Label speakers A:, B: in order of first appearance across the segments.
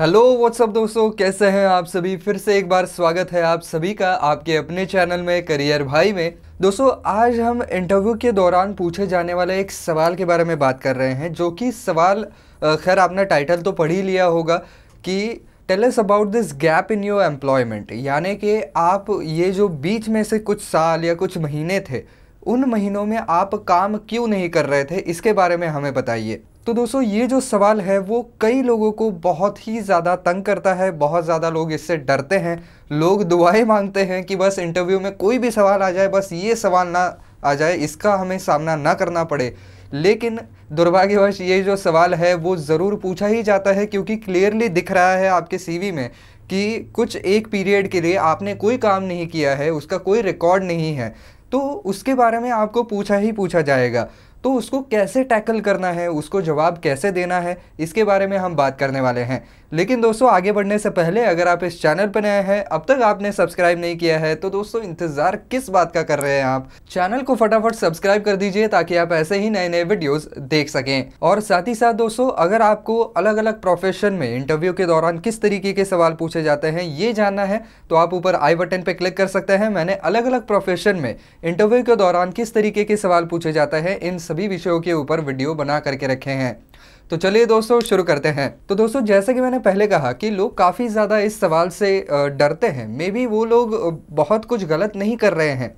A: hello what's up दोस्तों कैसे हैं आप सभी फिर से एक बार स्वागत है आप सभी का आपके अपने चैनल में करियर भाई में दोस्तों आज हम इंटरव्यू के दौरान पूछे जाने वाले एक सवाल के बारे में बात कर रहे हैं जो कि सवाल खैर आपने टाइटल तो पढ़ ही लिया होगा कि tell us about this gap in your employment यानी कि आप ये जो बीच में से कुछ साल या कुछ महीने थे उन महीनों में आप काम क्यों नहीं कर रहे थे इसके बारे में हमें बताइए तो दोस्तों ये जो सवाल है वो कई लोगों को बहुत ही ज़्यादा तंग करता है बहुत ज़्यादा लोग इससे डरते हैं लोग दुआएं मांगते हैं कि बस इंटरव्यू में कोई भी सवाल आ जाए बस ये सवाल ना आ जाए इसका हमें सामना ना करना पड़े लेकिन दुर्भाग्यवश ये जो सवाल है वो ज़रूर पूछा ही जाता है क्योंकि क्लियरली दिख रहा है आपके सी में कि कुछ एक पीरियड के लिए आपने कोई काम नहीं किया है उसका कोई रिकॉर्ड नहीं है तो उसके बारे में आपको पूछा ही पूछा जाएगा तो उसको कैसे टैकल करना है उसको जवाब कैसे देना है इसके बारे में हम बात करने वाले हैं लेकिन दोस्तों आगे बढ़ने से पहले अगर आप इस चैनल पर नए हैं अब तक आपने सब्सक्राइब नहीं किया है तो दोस्तों इंतज़ार किस बात का कर रहे हैं आप चैनल को फटाफट सब्सक्राइब कर दीजिए ताकि आप ऐसे ही नए नए वीडियोज़ देख सकें और साथ ही साथ दोस्तों अगर आपको अलग अलग प्रोफेशन में इंटरव्यू के दौरान किस तरीके के सवाल पूछे जाते हैं ये जानना है तो आप ऊपर आई बटन पर क्लिक कर सकते हैं मैंने अलग अलग प्रोफेशन में इंटरव्यू के दौरान किस तरीके के सवाल पूछे जाते हैं इन सभी विषयों के ऊपर वीडियो बना करके रखे हैं तो चलिए दोस्तों शुरू करते हैं तो दोस्तों जैसा कि मैंने पहले कहा कि लोग काफ़ी ज़्यादा इस सवाल से डरते हैं मे बी वो लोग बहुत कुछ गलत नहीं कर रहे हैं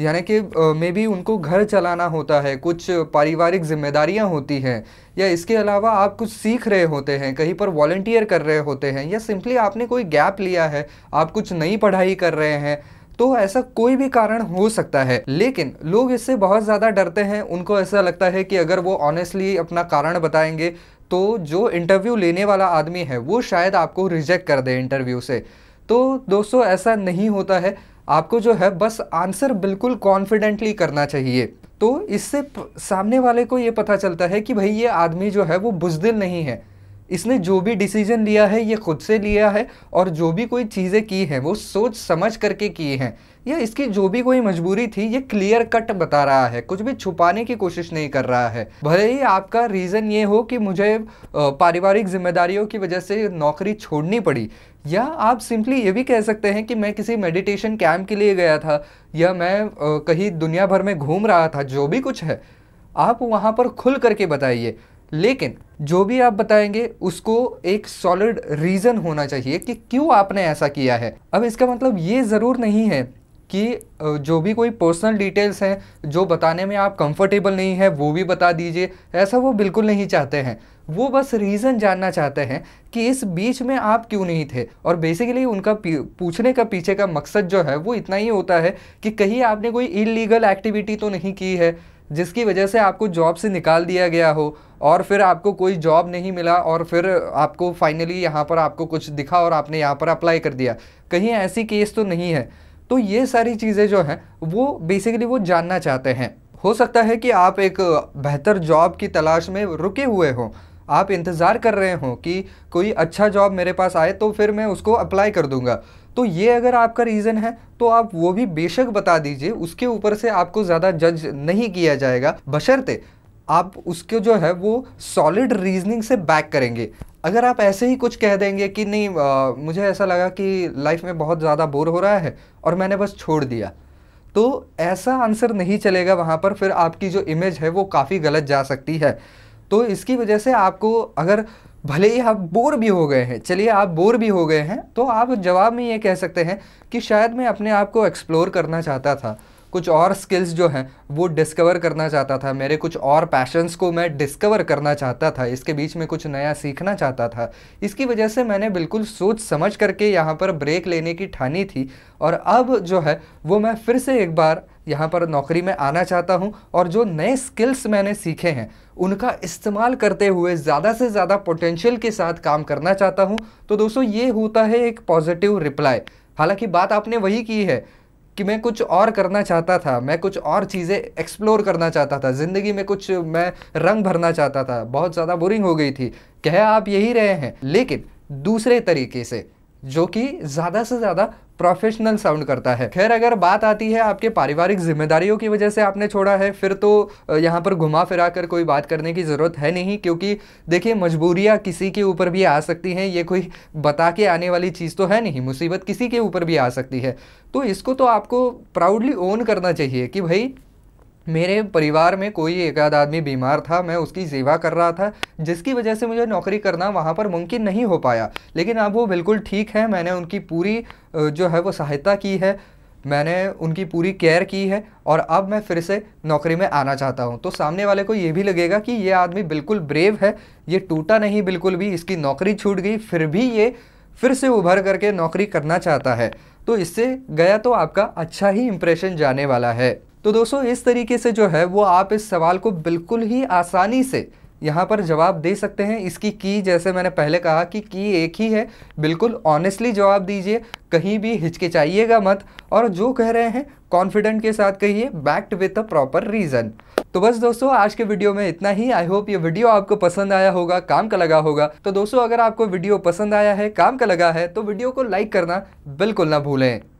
A: यानी कि मे बी उनको घर चलाना होता है कुछ पारिवारिक जिम्मेदारियां होती हैं या इसके अलावा आप कुछ सीख रहे होते हैं कहीं पर वॉल्टियर कर रहे होते हैं या सिंपली आपने कोई गैप लिया है आप कुछ नई पढ़ाई कर रहे हैं तो ऐसा कोई भी कारण हो सकता है लेकिन लोग इससे बहुत ज़्यादा डरते हैं उनको ऐसा लगता है कि अगर वो ऑनेस्टली अपना कारण बताएंगे तो जो इंटरव्यू लेने वाला आदमी है वो शायद आपको रिजेक्ट कर दे इंटरव्यू से तो दोस्तों ऐसा नहीं होता है आपको जो है बस आंसर बिल्कुल कॉन्फिडेंटली करना चाहिए तो इससे सामने वाले को ये पता चलता है कि भाई ये आदमी जो है वो बुजदिल नहीं है इसने जो भी डिसीजन लिया है ये खुद से लिया है और जो भी कोई चीज़ें की हैं वो सोच समझ करके की हैं या इसकी जो भी कोई मजबूरी थी ये क्लियर कट बता रहा है कुछ भी छुपाने की कोशिश नहीं कर रहा है भले ही आपका रीज़न ये हो कि मुझे पारिवारिक जिम्मेदारियों की वजह से नौकरी छोड़नी पड़ी या आप सिंपली ये भी कह सकते हैं कि मैं किसी मेडिटेशन कैम्प के लिए गया था या मैं कहीं दुनिया भर में घूम रहा था जो भी कुछ है आप वहाँ पर खुल करके बताइए लेकिन जो भी आप बताएंगे उसको एक सॉलिड रीज़न होना चाहिए कि क्यों आपने ऐसा किया है अब इसका मतलब ये ज़रूर नहीं है कि जो भी कोई पर्सनल डिटेल्स हैं जो बताने में आप कंफर्टेबल नहीं है वो भी बता दीजिए ऐसा वो बिल्कुल नहीं चाहते हैं वो बस रीज़न जानना चाहते हैं कि इस बीच में आप क्यों नहीं थे और बेसिकली उनका पूछने का पीछे का मकसद जो है वो इतना ही होता है कि कहीं आपने कोई इलीगल एक्टिविटी तो नहीं की है जिसकी वजह से आपको जॉब से निकाल दिया गया हो और फिर आपको कोई जॉब नहीं मिला और फिर आपको फाइनली यहाँ पर आपको कुछ दिखा और आपने यहाँ पर अप्लाई कर दिया कहीं ऐसी केस तो नहीं है तो ये सारी चीज़ें जो हैं वो बेसिकली वो जानना चाहते हैं हो सकता है कि आप एक बेहतर जॉब की तलाश में रुके हुए हों आप इंतज़ार कर रहे हों कि कोई अच्छा जॉब मेरे पास आए तो फिर मैं उसको अप्लाई कर दूंगा तो ये अगर आपका रीज़न है तो आप वो भी बेशक बता दीजिए उसके ऊपर से आपको ज़्यादा जज नहीं किया जाएगा बशर्ते आप उसके जो है वो सॉलिड रीजनिंग से बैक करेंगे अगर आप ऐसे ही कुछ कह देंगे कि नहीं आ, मुझे ऐसा लगा कि लाइफ में बहुत ज़्यादा बोर हो रहा है और मैंने बस छोड़ दिया तो ऐसा आंसर नहीं चलेगा वहाँ पर फिर आपकी जो इमेज है वो काफ़ी गलत जा सकती है तो इसकी वजह से आपको अगर भले ही आप बोर भी हो गए हैं चलिए आप बोर भी हो गए हैं तो आप जवाब में ये कह सकते हैं कि शायद मैं अपने आप को एक्सप्लोर करना चाहता था कुछ और स्किल्स जो हैं वो डिस्कवर करना चाहता था मेरे कुछ और पैशंस को मैं डिस्कवर करना चाहता था इसके बीच में कुछ नया सीखना चाहता था इसकी वजह से मैंने बिल्कुल सोच समझ करके यहाँ पर ब्रेक लेने की ठानी थी और अब जो है वो मैं फिर से एक बार यहाँ पर नौकरी में आना चाहता हूँ और जो नए स्किल्स मैंने सीखे हैं उनका इस्तेमाल करते हुए ज़्यादा से ज़्यादा पोटेंशियल के साथ काम करना चाहता हूँ तो दोस्तों ये होता है एक पॉजिटिव रिप्लाई हालांकि बात आपने वही की है कि मैं कुछ और करना चाहता था मैं कुछ और चीज़ें एक्सप्लोर करना चाहता था ज़िंदगी में कुछ मैं रंग भरना चाहता था बहुत ज़्यादा बोरिंग हो गई थी कह आप यही रहे हैं लेकिन दूसरे तरीके से जो कि ज़्यादा से ज़्यादा प्रोफेशनल साउंड करता है खैर अगर बात आती है आपके पारिवारिक जिम्मेदारियों की वजह से आपने छोड़ा है फिर तो यहाँ पर घुमा फिरा कर कोई बात करने की ज़रूरत है नहीं क्योंकि देखिए मजबूरियाँ किसी के ऊपर भी आ सकती हैं ये कोई बता के आने वाली चीज़ तो है नहीं मुसीबत किसी के ऊपर भी आ सकती है तो इसको तो आपको प्राउडली ओन करना चाहिए कि भाई मेरे परिवार में कोई एक आध आदमी बीमार था मैं उसकी सेवा कर रहा था जिसकी वजह से मुझे नौकरी करना वहाँ पर मुमकिन नहीं हो पाया लेकिन अब वो बिल्कुल ठीक है मैंने उनकी पूरी जो है वो सहायता की है मैंने उनकी पूरी केयर की है और अब मैं फिर से नौकरी में आना चाहता हूँ तो सामने वाले को ये भी लगेगा कि ये आदमी बिल्कुल ब्रेव है ये टूटा नहीं बिल्कुल भी इसकी नौकरी छूट गई फिर भी ये फिर से उभर करके नौकरी करना चाहता है तो इससे गया तो आपका अच्छा ही इम्प्रेशन जाने वाला है तो दोस्तों इस तरीके से जो है वो आप इस सवाल को बिल्कुल ही आसानी से यहाँ पर जवाब दे सकते हैं इसकी की जैसे मैंने पहले कहा कि की एक ही है बिल्कुल ऑनेस्टली जवाब दीजिए कहीं भी हिचकिचाइएगा मत और जो कह रहे हैं कॉन्फिडेंट के साथ कहिए backed with a proper reason तो बस दोस्तों आज के वीडियो में इतना ही आई होप ये वीडियो आपको पसंद आया होगा काम का लगा होगा तो दोस्तों अगर आपको वीडियो पसंद आया है काम का लगा है तो वीडियो को लाइक करना बिल्कुल ना भूलें